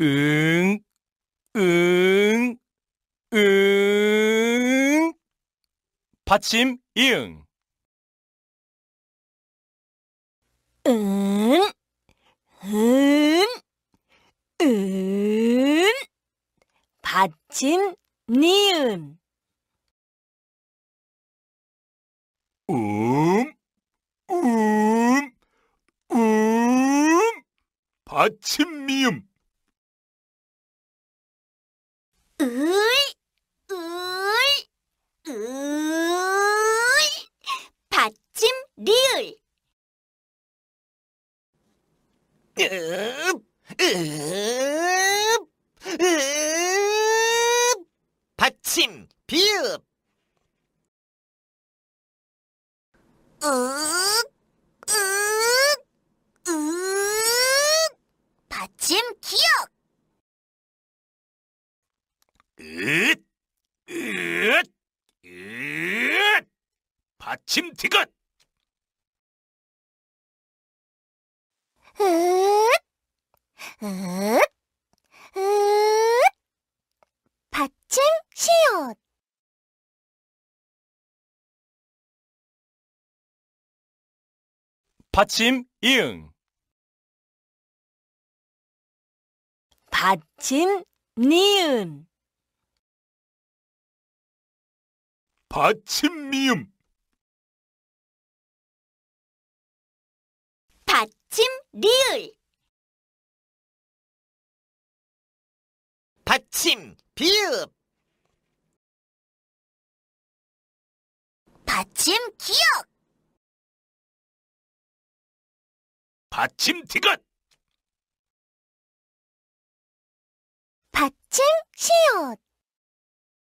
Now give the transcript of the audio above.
응, 응, 응. 받침 이응. 응, 응, 응. 받침 니음 음, 음, 음. 받침 미음. 으읍, 으읍, 으읍, 받침, 비읍. 으읍, 으읍, 으읍, 받침, 기억. 으읍, 으읍, 으읍, 받침, 디귿. 으읍. 으, 으, 받침 시옷 받침 이응 받침 니은 받침 미음 받침 리을 침 비읍 받침 기억 받침 티귿 받침 시옷